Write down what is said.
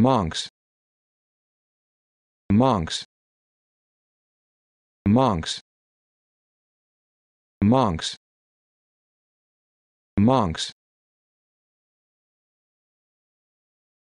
monks monks monks monks monks